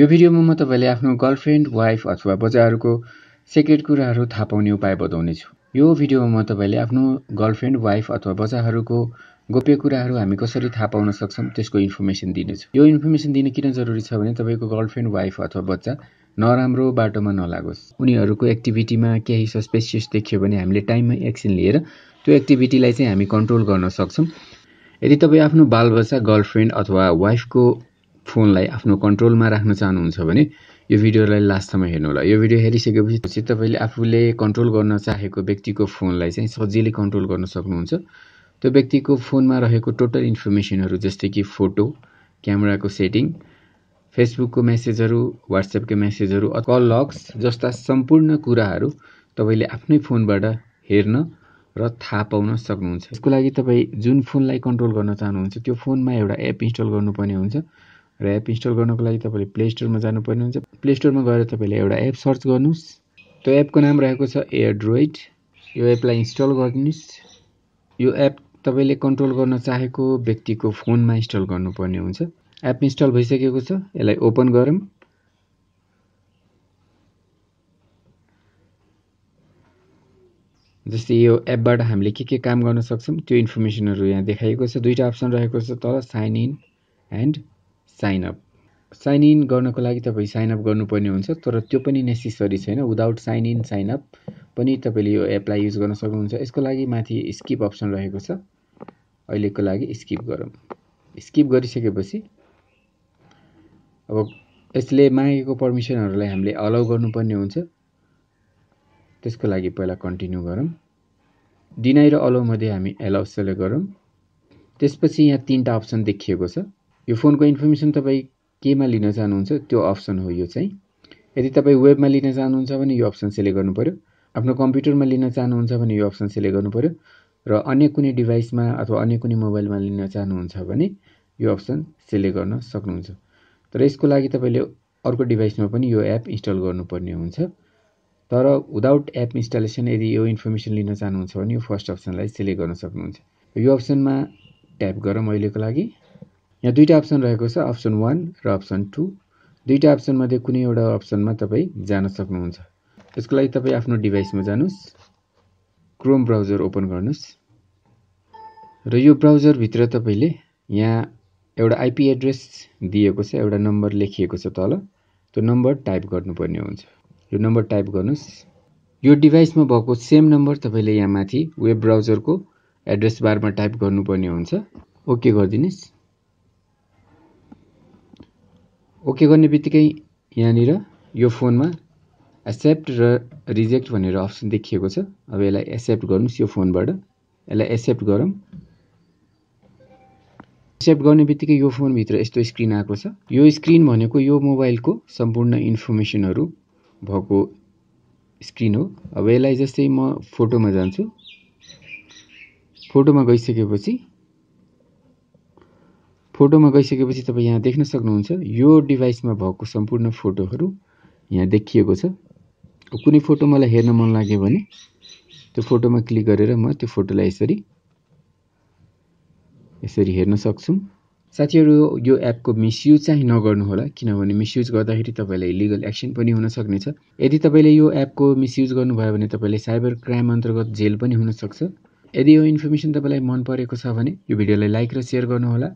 यो भिडियोमा म तपाईँले आफ्नो गर्लफ्रेन्ड वाइफ अथवा बच्चाहरूको सेक्रेट कुराहरू थाहा पाउने उपाय बताउनेछु यो भिडियोमा म तपाईँले आफ्नो गर्लफ्रेन्ड वाइफ अथवा बच्चाहरूको गोप्य कुराहरू हामी कसरी थाहा पाउन सक्छौँ त्यसको इन्फर्मेसन दिनेछु यो इन्फर्मेसन दिन किन जरुरी छ भने तपाईँको गर्लफ्रेन्ड वाइफ अथवा बच्चा नराम्रो बाटोमा नलागोस् उनीहरूको एक्टिभिटीमा केही सस्पेसियस देखियो भने हामीले टाइममा एक्सन लिएर त्यो एक्टिभिटीलाई चाहिँ हामी कन्ट्रोल गर्न सक्छौँ यदि तपाईँ आफ्नो बालबच्चा गर्लफ्रेन्ड अथवा वाइफको फोनलाई आफ्नो कन्ट्रोलमा राख्न चाहनुहुन्छ भने यो भिडियोलाई लास्टसम्म हेर्नुहोला यो भिडियो हेरिसकेपछि चाहिँ तपाईँले आफूले कन्ट्रोल गर्न चाहेको व्यक्तिको फोनलाई चाहिँ सजिलै कन्ट्रोल गर्न सक्नुहुन्छ त्यो व्यक्तिको फोनमा रहेको टोटल इन्फर्मेसनहरू जस्तै कि फोटो क्यामेराको सेटिङ फेसबुकको मेसेजहरू वाट्सएपको मेसेजहरू कल लग्स जस्ता सम्पूर्ण कुराहरू तपाईँले आफ्नै फोनबाट हेर्न र थाहा पाउन सक्नुहुन्छ यसको लागि तपाईँ जुन फोनलाई कन्ट्रोल गर्न चाहनुहुन्छ त्यो फोनमा एउटा एप इन्स्टल गर्नुपर्ने हुन्छ र एप इन्स्टल गर्नको लागि तपाईँले प्ले स्टोरमा जानुपर्ने हुन्छ प्ले स्टोरमा गएर तपाईँले एउटा एप सर्च गर्नुहोस् त्यो एपको नाम रहेको छ एयरड्रोइड यो एपलाई इन्स्टल गरिदिनुहोस् यो एप तपाईँले कन्ट्रोल गर्न चाहेको व्यक्तिको फोनमा इन्स्टल गर्नुपर्ने हुन्छ एप इन्स्टल भइसकेको छ यसलाई ओपन गरौँ जस्तै यो एपबाट हामीले के के काम गर्न सक्छौँ त्यो इन्फर्मेसनहरू यहाँ देखाइएको छ दुईवटा अप्सन रहेको छ तल sign in and sign up sign in गर्नको लागि तपाईँ साइनअप गर्नुपर्ने हुन्छ तर त्यो पनि नेसेसरी छैन विदाउट साइन इन साइनअप पनि तपाईँले यो एपलाई युज गर्न सक्नुहुन्छ यसको लागि माथि स्किप अप्सन रहेको छ अहिलेको लागि स्किप गरौँ स्किप गरिसकेपछि अब यसले मागेको पर्मिसनहरूलाई हामीले अलाउ गर्नुपर्ने हुन्छ त्यसको लागि पहिला कन्टिन्यू गरौँ डिनाइ र अलाउमध्ये हामी एलाउ सेलेक्ट गरौँ त्यसपछि यहाँ तिनवटा अप्सन देखिएको छ यो फोनको इन्फर्मेसन तपाईँ केमा लिन चाहनुहुन्छ त्यो अप्सन हो यो चाहिँ यदि तपाईँ वेबमा लिन चाहनुहुन्छ भने यो अप्सन सेलेक्ट गर्नु पऱ्यो आफ्नो कम्प्युटरमा लिन चाहनुहुन्छ भने यो अप्सन सेलेक्ट गर्नु पऱ्यो र अन्य कुनै डिभाइसमा अथवा अन्य कुनै मोबाइलमा लिन चाहनुहुन्छ भने यो अप्सन सेलेक्ट गर्न सक्नुहुन्छ तर यसको लागि तपाईँले अर्को डिभाइसमा पनि यो एप इन्स्टल गर्नुपर्ने हुन्छ तर विदाउट एप इन्स्टलेसन यदि यो इन्फर्मेसन लिन चाहनुहुन्छ भने यो फर्स्ट अप्सनलाई सेलेक्ट गर्न सक्नुहुन्छ यो अप्सनमा ट्याप गरौँ अहिलेको लागि यहाँ दुईवटा अप्सन रहेको छ अप्सन वान र अप्सन टू दुईवटा अप्सनमध्ये कुनै एउटा अप्सनमा तपाईँ जान सक्नुहुन्छ यसको लागि तपाईँ आफ्नो डिभाइसमा जानुहोस् क्रोम ब्राउजर ओपन गर्नुहोस् र यो ब्राउजरभित्र तपाईँले यहाँ एउटा आइपी एड्रेस दिएको छ एउटा नम्बर लेखिएको छ तल त्यो नम्बर टाइप गर्नुपर्ने हुन्छ यो नम्बर टाइप गर्नुहोस् यो डिभाइसमा भएको सेम नम्बर तपाईँले यहाँ माथि वेब ब्राउजरको एड्रेस बारमा टाइप गर्नुपर्ने हुन्छ ओके गरिदिनुहोस् ओके गर्ने बित्तिकै यहाँनिर यो फोनमा एक्सेप्ट र रिजेक्ट भनेर अप्सन देखिएको छ अब यसलाई एक्सेप्ट गर्नुहोस् यो फोनबाट यसलाई एक्सेप्ट गरौँ एक्सेप्ट गर्ने बित्तिकै यो फोनभित्र यस्तो स्क्रिन आएको छ यो स्क्रिन भनेको यो मोबाइलको सम्पूर्ण इन्फर्मेसनहरू भएको स्क्रिन हो अब यसलाई जस्तै म फोटोमा जान्छु फोटोमा गइसकेपछि फोटोमा गइसकेपछि तपाईँ यहाँ देख्न सक्नुहुन्छ यो डिभाइसमा भएको सम्पूर्ण फोटोहरू यहाँ देखिएको छ कुनै फोटो मलाई हेर्न मन लाग्यो भने त्यो फोटोमा क्लिक गरेर म त्यो फोटोलाई यसरी यसरी हेर्न सक्छु साथीहरू यो एपको मिसयुज चाहिँ नगर्नुहोला किनभने मिसयुज गर्दाखेरि तपाईँलाई लिगल एक्सन पनि हुन सक्नेछ यदि तपाईँले यो एपको मिसयुज गर्नुभयो भने तपाईँले साइबर क्राइम अन्तर्गत जेल पनि हुनसक्छ यदि यो इन्फर्मेसन तपाईँलाई मन परेको छ भने यो भिडियोलाई लाइक र सेयर गर्नुहोला